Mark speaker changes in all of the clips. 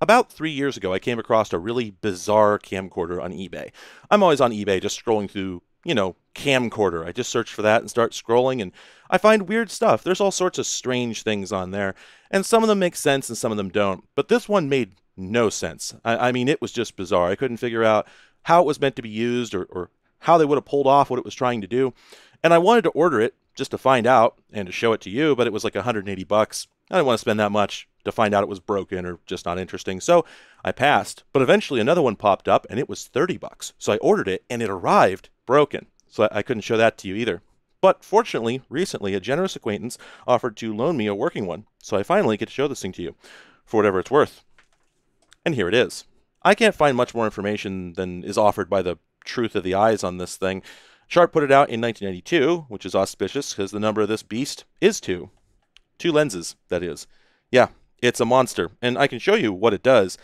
Speaker 1: About three years ago, I came across a really bizarre camcorder on eBay. I'm always on eBay just scrolling through, you know, camcorder. I just search for that and start scrolling, and I find weird stuff. There's all sorts of strange things on there, and some of them make sense and some of them don't. But this one made no sense. I, I mean, it was just bizarre. I couldn't figure out how it was meant to be used or, or how they would have pulled off what it was trying to do. And I wanted to order it just to find out and to show it to you, but it was like 180 bucks. I didn't want to spend that much to find out it was broken or just not interesting. So I passed, but eventually another one popped up and it was 30 bucks. So I ordered it and it arrived broken. So I couldn't show that to you either. But fortunately, recently a generous acquaintance offered to loan me a working one. So I finally get to show this thing to you for whatever it's worth. And here it is. I can't find much more information than is offered by the truth of the eyes on this thing. Sharp put it out in 1992, which is auspicious because the number of this beast is two. Two lenses, that is. Yeah, it's a monster, and I can show you what it does,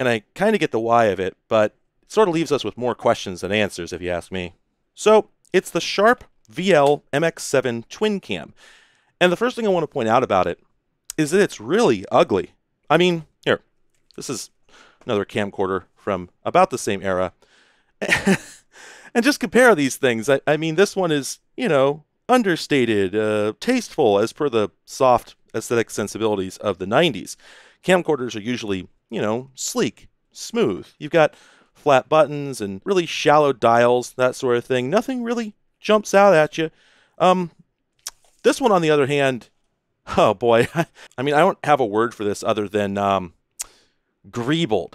Speaker 1: and I kind of get the why of it, but it sort of leaves us with more questions than answers, if you ask me. So, it's the Sharp VL MX7 Twin Cam, and the first thing I want to point out about it is that it's really ugly. I mean, here, this is another camcorder from about the same era. and just compare these things. I, I, mean, this one is, you know, understated, uh, tasteful as per the soft aesthetic sensibilities of the 90s. Camcorders are usually, you know, sleek, smooth. You've got flat buttons and really shallow dials, that sort of thing. Nothing really jumps out at you. Um, this one, on the other hand, oh boy, I mean, I don't have a word for this other than um, greebled.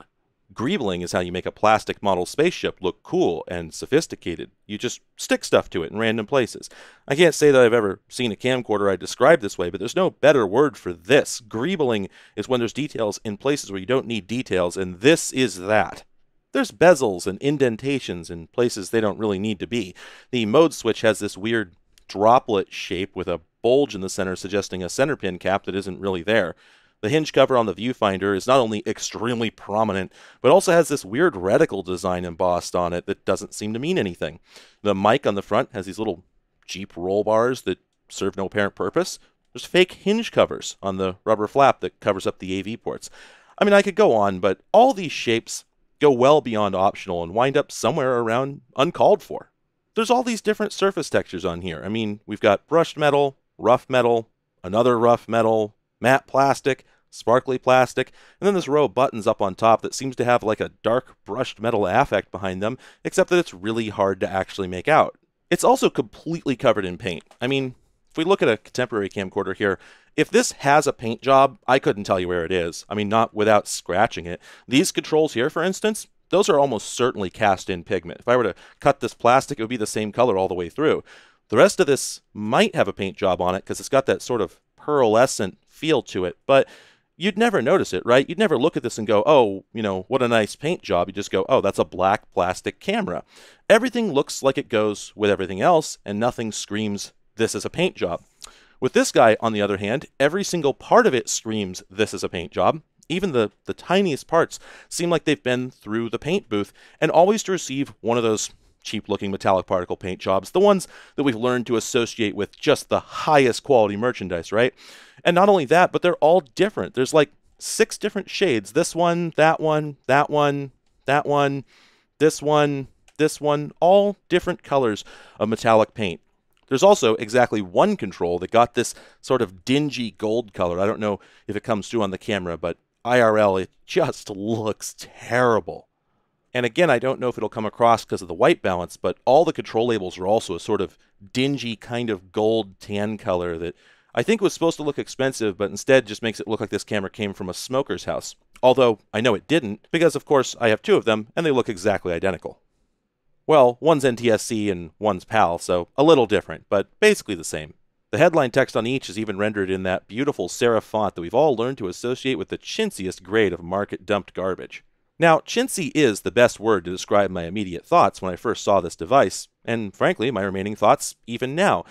Speaker 1: Greebling is how you make a plastic model spaceship look cool and sophisticated. You just stick stuff to it in random places. I can't say that I've ever seen a camcorder I described this way, but there's no better word for this. Greebling is when there's details in places where you don't need details, and this is that. There's bezels and indentations in places they don't really need to be. The mode switch has this weird droplet shape with a bulge in the center suggesting a center pin cap that isn't really there. The hinge cover on the viewfinder is not only extremely prominent, but also has this weird reticle design embossed on it that doesn't seem to mean anything. The mic on the front has these little Jeep roll bars that serve no apparent purpose. There's fake hinge covers on the rubber flap that covers up the AV ports. I mean, I could go on, but all these shapes go well beyond optional and wind up somewhere around uncalled for. There's all these different surface textures on here. I mean, we've got brushed metal, rough metal, another rough metal, matte plastic, sparkly plastic, and then this row of buttons up on top that seems to have like a dark brushed metal affect behind them, except that it's really hard to actually make out. It's also completely covered in paint. I mean, if we look at a contemporary camcorder here, if this has a paint job, I couldn't tell you where it is. I mean, not without scratching it. These controls here, for instance, those are almost certainly cast in pigment. If I were to cut this plastic, it would be the same color all the way through. The rest of this might have a paint job on it because it's got that sort of pearlescent feel to it. But you'd never notice it, right? You'd never look at this and go, oh, you know, what a nice paint job. You just go, oh, that's a black plastic camera. Everything looks like it goes with everything else, and nothing screams, this is a paint job. With this guy, on the other hand, every single part of it screams, this is a paint job. Even the, the tiniest parts seem like they've been through the paint booth, and always to receive one of those cheap looking metallic particle paint jobs, the ones that we've learned to associate with just the highest quality merchandise, right? And not only that, but they're all different. There's like six different shades this one, that one, that one, that one, this one, this one, all different colors of metallic paint. There's also exactly one control that got this sort of dingy gold color. I don't know if it comes through on the camera, but IRL, it just looks terrible. And again, I don't know if it'll come across because of the white balance, but all the control labels are also a sort of dingy kind of gold tan color that I think it was supposed to look expensive, but instead just makes it look like this camera came from a smoker's house. Although I know it didn't, because of course I have two of them and they look exactly identical. Well, one's NTSC and one's PAL, so a little different, but basically the same. The headline text on each is even rendered in that beautiful serif font that we've all learned to associate with the chintziest grade of market dumped garbage. Now, chintzy is the best word to describe my immediate thoughts when I first saw this device, and frankly, my remaining thoughts even now.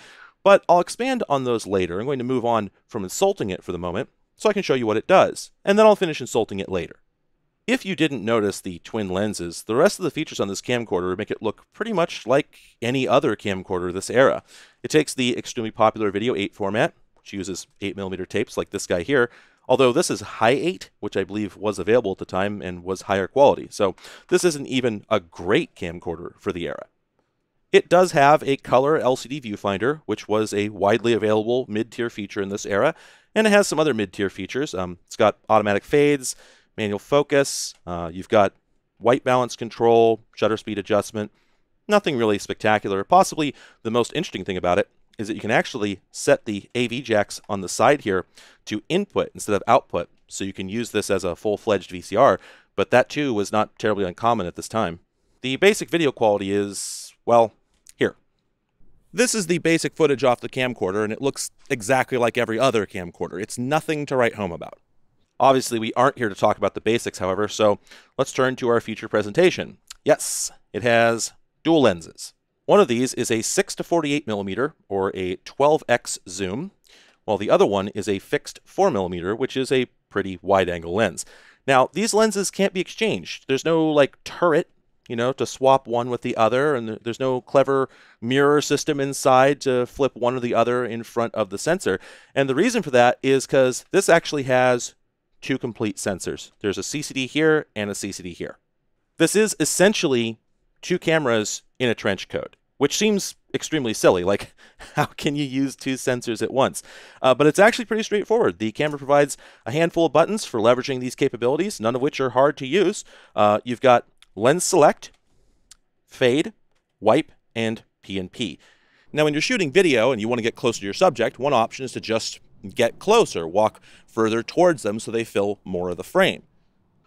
Speaker 1: But I'll expand on those later. I'm going to move on from insulting it for the moment so I can show you what it does, and then I'll finish insulting it later. If you didn't notice the twin lenses, the rest of the features on this camcorder make it look pretty much like any other camcorder this era. It takes the extremely popular Video 8 format, which uses 8mm tapes like this guy here, although this is high 8, which I believe was available at the time and was higher quality. So this isn't even a great camcorder for the era. It does have a color LCD viewfinder, which was a widely available mid-tier feature in this era, and it has some other mid-tier features. Um, it's got automatic fades, manual focus. Uh, you've got white balance control, shutter speed adjustment. Nothing really spectacular. Possibly the most interesting thing about it is that you can actually set the AV jacks on the side here to input instead of output. So you can use this as a full-fledged VCR, but that too was not terribly uncommon at this time. The basic video quality is, well, this is the basic footage off the camcorder, and it looks exactly like every other camcorder. It's nothing to write home about. Obviously, we aren't here to talk about the basics, however, so let's turn to our feature presentation. Yes, it has dual lenses. One of these is a 6 to 48 millimeter, or a 12x zoom, while the other one is a fixed 4 millimeter, which is a pretty wide-angle lens. Now, these lenses can't be exchanged. There's no, like, turret you know, to swap one with the other. And there's no clever mirror system inside to flip one or the other in front of the sensor. And the reason for that is because this actually has two complete sensors. There's a CCD here and a CCD here. This is essentially two cameras in a trench coat, which seems extremely silly. Like, how can you use two sensors at once? Uh, but it's actually pretty straightforward. The camera provides a handful of buttons for leveraging these capabilities, none of which are hard to use. Uh, you've got Lens select, fade, wipe, and PNP. Now, when you're shooting video and you want to get closer to your subject, one option is to just get closer, walk further towards them so they fill more of the frame.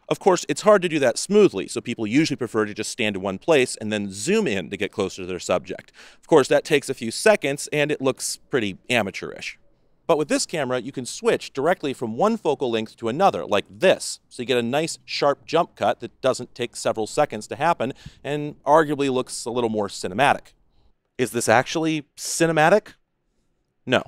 Speaker 1: Of course, it's hard to do that smoothly, so people usually prefer to just stand in one place and then zoom in to get closer to their subject. Of course, that takes a few seconds and it looks pretty amateurish. But with this camera, you can switch directly from one focal length to another, like this. So you get a nice sharp jump cut that doesn't take several seconds to happen and arguably looks a little more cinematic. Is this actually cinematic? No.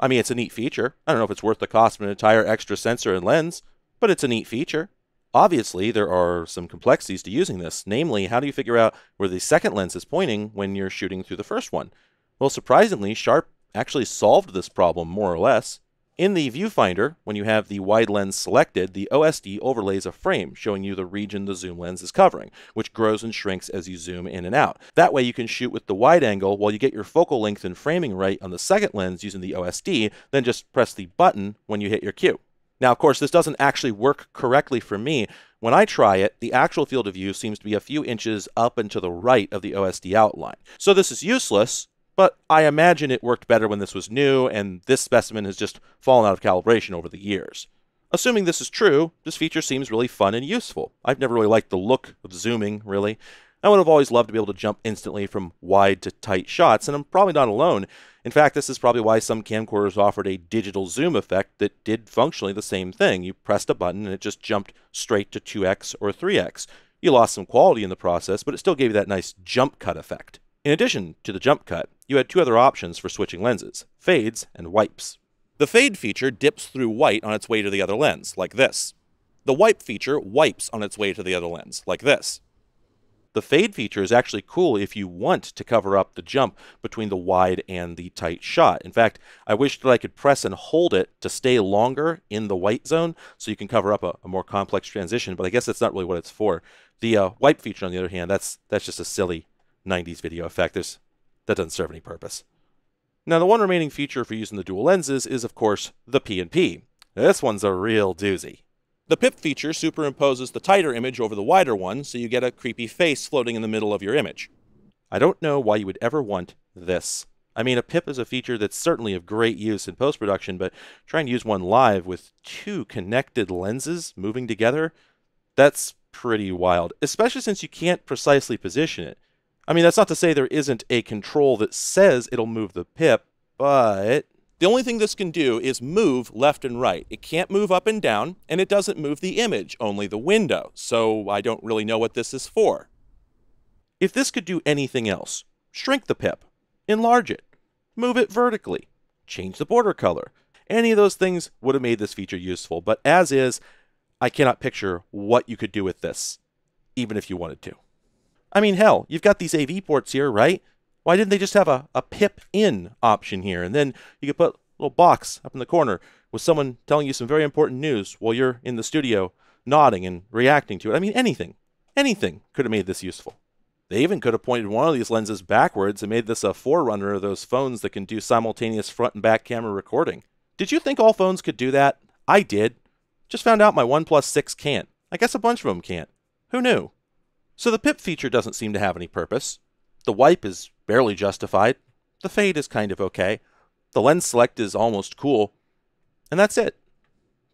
Speaker 1: I mean, it's a neat feature. I don't know if it's worth the cost of an entire extra sensor and lens, but it's a neat feature. Obviously, there are some complexities to using this. Namely, how do you figure out where the second lens is pointing when you're shooting through the first one? Well, surprisingly, Sharp actually solved this problem more or less. In the viewfinder, when you have the wide lens selected, the OSD overlays a frame showing you the region the zoom lens is covering, which grows and shrinks as you zoom in and out. That way you can shoot with the wide angle while you get your focal length and framing right on the second lens using the OSD, then just press the button when you hit your cue. Now, of course, this doesn't actually work correctly for me. When I try it, the actual field of view seems to be a few inches up and to the right of the OSD outline. So this is useless, but I imagine it worked better when this was new, and this specimen has just fallen out of calibration over the years. Assuming this is true, this feature seems really fun and useful. I've never really liked the look of zooming, really. I would have always loved to be able to jump instantly from wide to tight shots, and I'm probably not alone. In fact, this is probably why some camcorders offered a digital zoom effect that did functionally the same thing. You pressed a button and it just jumped straight to 2x or 3x. You lost some quality in the process, but it still gave you that nice jump cut effect. In addition to the jump cut, you had two other options for switching lenses, fades and wipes. The fade feature dips through white on its way to the other lens, like this. The wipe feature wipes on its way to the other lens, like this. The fade feature is actually cool if you want to cover up the jump between the wide and the tight shot. In fact, I wish that I could press and hold it to stay longer in the white zone so you can cover up a, a more complex transition, but I guess that's not really what it's for. The uh, wipe feature, on the other hand, that's, that's just a silly 90s video effect. There's that doesn't serve any purpose. Now, the one remaining feature for using the dual lenses is, of course, the P&P. This one's a real doozy. The pip feature superimposes the tighter image over the wider one, so you get a creepy face floating in the middle of your image. I don't know why you would ever want this. I mean, a pip is a feature that's certainly of great use in post production, but trying to use one live with two connected lenses moving together, that's pretty wild, especially since you can't precisely position it. I mean, that's not to say there isn't a control that says it'll move the pip, but the only thing this can do is move left and right. It can't move up and down, and it doesn't move the image, only the window, so I don't really know what this is for. If this could do anything else, shrink the pip, enlarge it, move it vertically, change the border color, any of those things would have made this feature useful, but as is, I cannot picture what you could do with this, even if you wanted to. I mean, hell, you've got these AV ports here, right? Why didn't they just have a, a pip in option here? And then you could put a little box up in the corner with someone telling you some very important news while you're in the studio nodding and reacting to it. I mean, anything, anything could have made this useful. They even could have pointed one of these lenses backwards and made this a forerunner of those phones that can do simultaneous front and back camera recording. Did you think all phones could do that? I did. Just found out my OnePlus 6 can't. I guess a bunch of them can't. Who knew? So the pip feature doesn't seem to have any purpose. The wipe is barely justified. The fade is kind of okay. The lens select is almost cool. And that's it.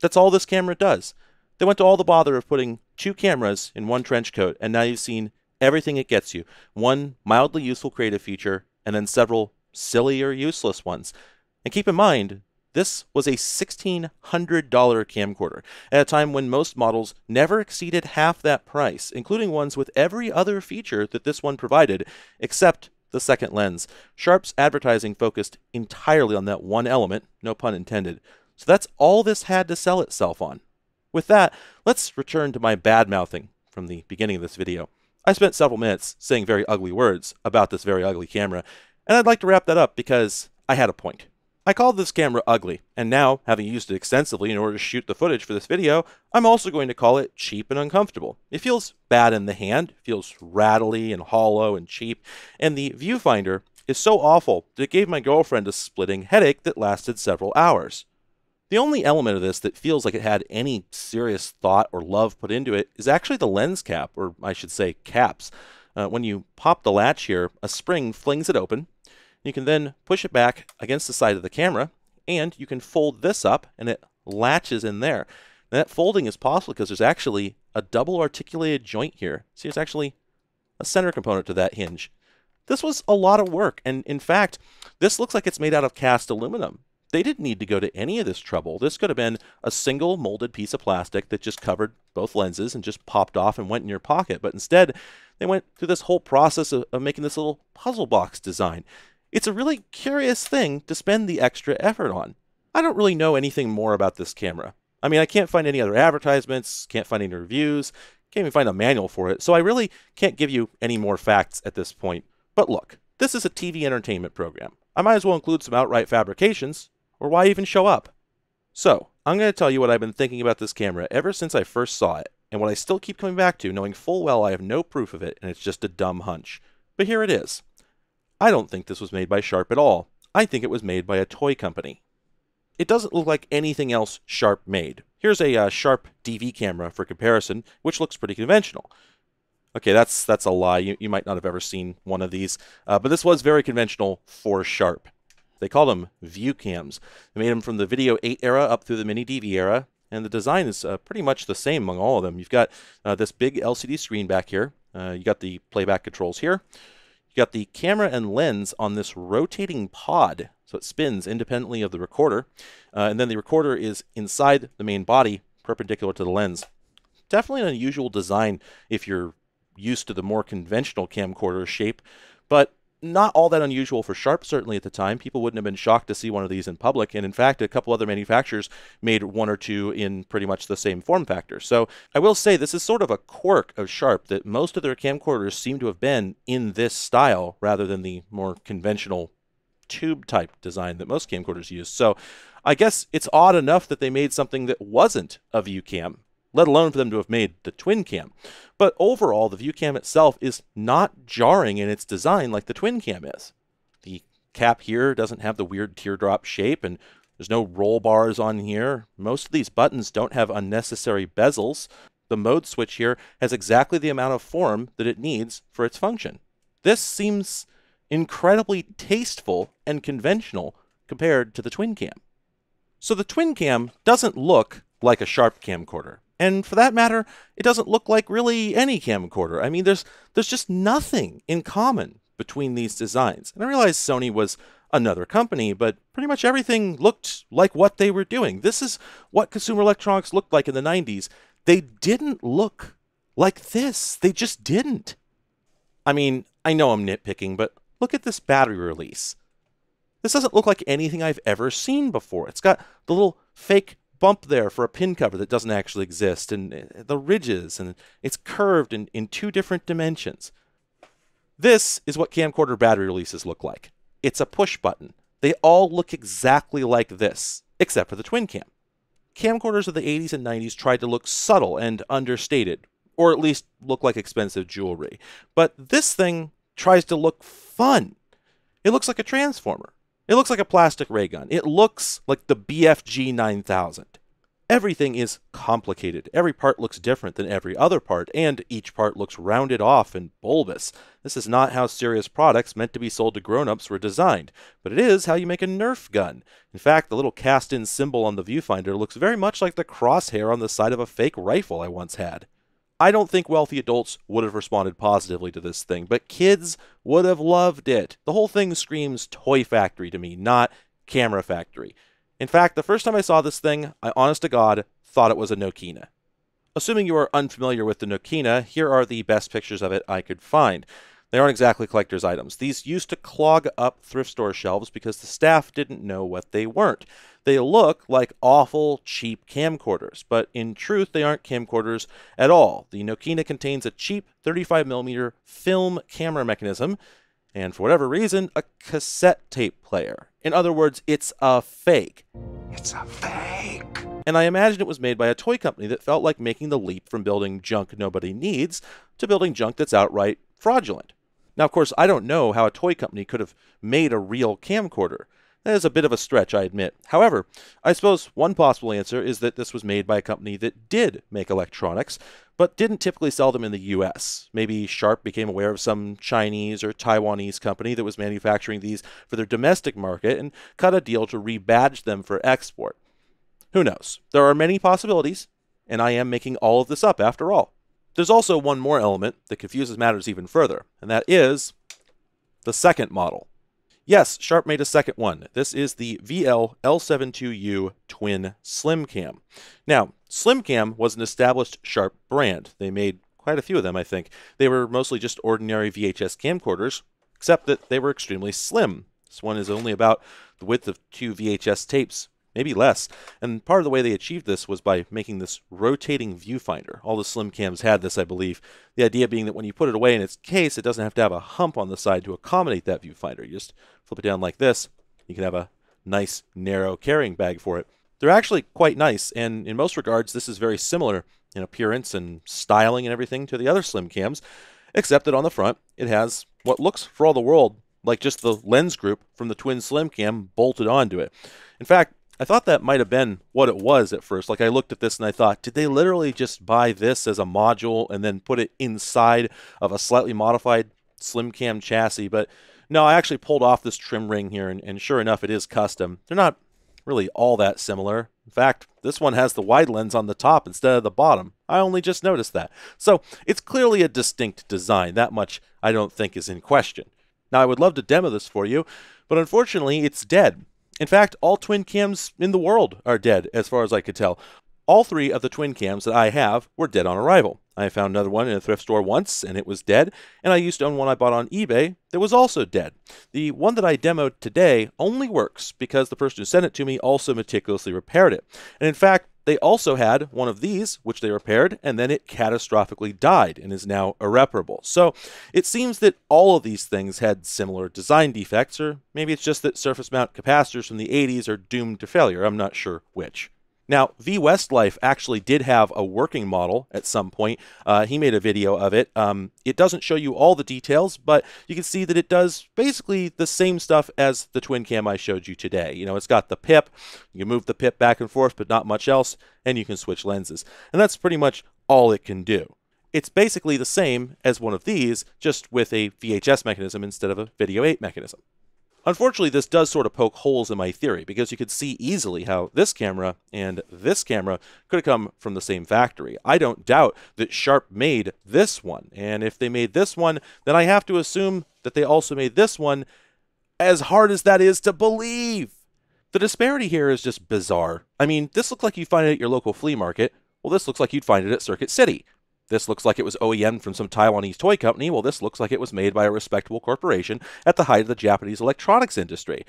Speaker 1: That's all this camera does. They went to all the bother of putting two cameras in one trench coat, and now you've seen everything it gets you. One mildly useful creative feature, and then several silly or useless ones. And keep in mind, this was a $1,600 camcorder at a time when most models never exceeded half that price, including ones with every other feature that this one provided, except the second lens. Sharp's advertising focused entirely on that one element, no pun intended. So that's all this had to sell itself on. With that, let's return to my bad mouthing from the beginning of this video. I spent several minutes saying very ugly words about this very ugly camera, and I'd like to wrap that up because I had a point. I called this camera ugly, and now, having used it extensively in order to shoot the footage for this video, I'm also going to call it cheap and uncomfortable. It feels bad in the hand, feels rattly and hollow and cheap, and the viewfinder is so awful that it gave my girlfriend a splitting headache that lasted several hours. The only element of this that feels like it had any serious thought or love put into it is actually the lens cap, or I should say caps. Uh, when you pop the latch here, a spring flings it open, you can then push it back against the side of the camera and you can fold this up and it latches in there. And that folding is possible because there's actually a double articulated joint here. See, it's actually a center component to that hinge. This was a lot of work, and in fact, this looks like it's made out of cast aluminum. They didn't need to go to any of this trouble. This could have been a single molded piece of plastic that just covered both lenses and just popped off and went in your pocket. But instead, they went through this whole process of, of making this little puzzle box design. It's a really curious thing to spend the extra effort on. I don't really know anything more about this camera. I mean, I can't find any other advertisements, can't find any reviews, can't even find a manual for it, so I really can't give you any more facts at this point. But look, this is a TV entertainment program. I might as well include some outright fabrications, or why even show up? So, I'm going to tell you what I've been thinking about this camera ever since I first saw it, and what I still keep coming back to, knowing full well I have no proof of it and it's just a dumb hunch. But here it is. I don't think this was made by Sharp at all. I think it was made by a toy company. It doesn't look like anything else Sharp made. Here's a uh, Sharp DV camera for comparison, which looks pretty conventional. Okay, that's that's a lie. You, you might not have ever seen one of these, uh, but this was very conventional for Sharp. They called them view cams. They made them from the Video 8 era up through the Mini DV era, and the design is uh, pretty much the same among all of them. You've got uh, this big LCD screen back here. Uh, you got the playback controls here. You got the camera and lens on this rotating pod, so it spins independently of the recorder. Uh, and then the recorder is inside the main body, perpendicular to the lens. Definitely an unusual design if you're used to the more conventional camcorder shape, but not all that unusual for Sharp, certainly at the time. People wouldn't have been shocked to see one of these in public. And in fact, a couple other manufacturers made one or two in pretty much the same form factor. So I will say this is sort of a quirk of Sharp that most of their camcorders seem to have been in this style rather than the more conventional tube type design that most camcorders use. So I guess it's odd enough that they made something that wasn't a view cam let alone for them to have made the twin cam. But overall, the view cam itself is not jarring in its design like the twin cam is. The cap here doesn't have the weird teardrop shape, and there's no roll bars on here. Most of these buttons don't have unnecessary bezels. The mode switch here has exactly the amount of form that it needs for its function. This seems incredibly tasteful and conventional compared to the twin cam. So the twin cam doesn't look like a sharp camcorder, and for that matter, it doesn't look like really any camcorder. I mean, there's there's just nothing in common between these designs. And I realized Sony was another company, but pretty much everything looked like what they were doing. This is what consumer electronics looked like in the 90s. They didn't look like this. They just didn't. I mean, I know I'm nitpicking, but look at this battery release. This doesn't look like anything I've ever seen before. It's got the little fake bump there for a pin cover that doesn't actually exist, and eh, the ridges, and it's curved in, in two different dimensions. This is what camcorder battery releases look like. It's a push button. They all look exactly like this, except for the twin cam. Camcorders of the 80s and 90s tried to look subtle and understated, or at least look like expensive jewelry. But this thing tries to look fun. It looks like a transformer. It looks like a plastic ray gun. It looks like the BFG 9000. Everything is complicated. Every part looks different than every other part, and each part looks rounded off and bulbous. This is not how serious products meant to be sold to grown ups were designed, but it is how you make a Nerf gun. In fact, the little cast in symbol on the viewfinder looks very much like the crosshair on the side of a fake rifle I once had. I don't think wealthy adults would have responded positively to this thing, but kids would have loved it. The whole thing screams toy factory to me, not camera factory. In fact, the first time I saw this thing, I honest to God thought it was a Nokina. Assuming you are unfamiliar with the Nokina, here are the best pictures of it I could find. They aren't exactly collector's items. These used to clog up thrift store shelves because the staff didn't know what they weren't. They look like awful, cheap camcorders, but in truth, they aren't camcorders at all. The Nokina contains a cheap 35mm film camera mechanism, and for whatever reason, a cassette tape player. In other words, it's a fake. It's a fake and I imagine it was made by a toy company that felt like making the leap from building junk nobody needs to building junk that's outright fraudulent. Now, of course, I don't know how a toy company could have made a real camcorder. That is a bit of a stretch, I admit. However, I suppose one possible answer is that this was made by a company that did make electronics, but didn't typically sell them in the US. Maybe Sharp became aware of some Chinese or Taiwanese company that was manufacturing these for their domestic market and cut a deal to rebadge them for export. Who knows? There are many possibilities, and I am making all of this up after all. There's also one more element that confuses matters even further, and that is the second model. Yes, Sharp made a second one. This is the VL L72U Twin Slim Cam. Now, Slim Cam was an established Sharp brand. They made quite a few of them, I think. They were mostly just ordinary VHS camcorders, except that they were extremely slim. This one is only about the width of two VHS tapes maybe less. And part of the way they achieved this was by making this rotating viewfinder. All the slim cams had this, I believe. The idea being that when you put it away in its case, it doesn't have to have a hump on the side to accommodate that viewfinder. You just flip it down like this. You can have a nice, narrow carrying bag for it. They're actually quite nice, and in most regards, this is very similar in appearance and styling and everything to the other slim cams, except that on the front, it has what looks, for all the world, like just the lens group from the twin slim cam bolted onto it. In fact, I thought that might have been what it was at first. Like I looked at this and I thought, did they literally just buy this as a module and then put it inside of a slightly modified slim cam chassis? But no, I actually pulled off this trim ring here and, and sure enough, it is custom. They're not really all that similar. In fact, this one has the wide lens on the top instead of the bottom. I only just noticed that. So it's clearly a distinct design. That much I don't think is in question. Now, I would love to demo this for you, but unfortunately, it's dead. In fact, all twin cams in the world are dead, as far as I could tell. All three of the twin cams that I have were dead on arrival. I found another one in a thrift store once, and it was dead, and I used to own one I bought on eBay that was also dead. The one that I demoed today only works because the person who sent it to me also meticulously repaired it. And in fact, they also had one of these, which they repaired, and then it catastrophically died and is now irreparable. So it seems that all of these things had similar design defects, or maybe it's just that surface mount capacitors from the 80s are doomed to failure. I'm not sure which. Now, V Westlife actually did have a working model at some point. Uh, he made a video of it. Um, it doesn't show you all the details, but you can see that it does basically the same stuff as the twin cam I showed you today. You know, it's got the pip. You move the pip back and forth, but not much else, and you can switch lenses. And that's pretty much all it can do. It's basically the same as one of these, just with a VHS mechanism instead of a video 8 mechanism. Unfortunately, this does sort of poke holes in my theory because you could see easily how this camera and this camera could have come from the same factory. I don't doubt that Sharp made this one, and if they made this one, then I have to assume that they also made this one, as hard as that is to believe. The disparity here is just bizarre. I mean, this looks like you find it at your local flea market. Well, this looks like you'd find it at Circuit City. This looks like it was OEM from some Taiwanese toy company, well, this looks like it was made by a respectable corporation at the height of the Japanese electronics industry.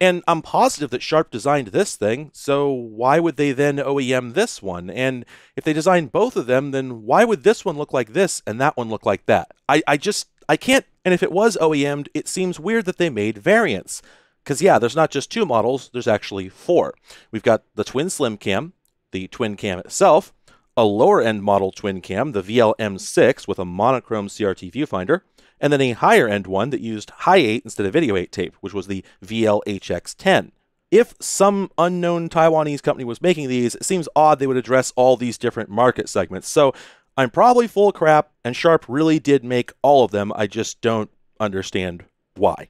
Speaker 1: And I'm positive that Sharp designed this thing, so why would they then OEM this one? And if they designed both of them, then why would this one look like this and that one look like that? I, I just, I can't. And if it was OEM'd, it seems weird that they made variants. Because, yeah, there's not just two models, there's actually four. We've got the twin slim cam, the twin cam itself, a lower end model twin cam, the VLM6, with a monochrome CRT viewfinder, and then a higher end one that used high 8 instead of video 8 tape, which was the VLHX10. If some unknown Taiwanese company was making these, it seems odd they would address all these different market segments. So I'm probably full of crap, and Sharp really did make all of them. I just don't understand why.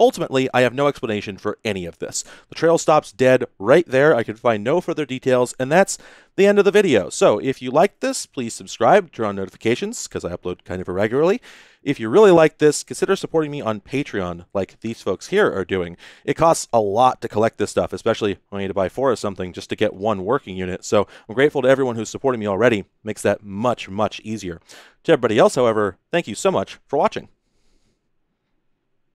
Speaker 1: Ultimately, I have no explanation for any of this. The trail stops dead right there. I can find no further details, and that's the end of the video. So if you liked this, please subscribe, turn on notifications, because I upload kind of irregularly. If you really like this, consider supporting me on Patreon, like these folks here are doing. It costs a lot to collect this stuff, especially when I need to buy four or something just to get one working unit. So I'm grateful to everyone who's supporting me already. makes that much, much easier. To everybody else, however, thank you so much for watching.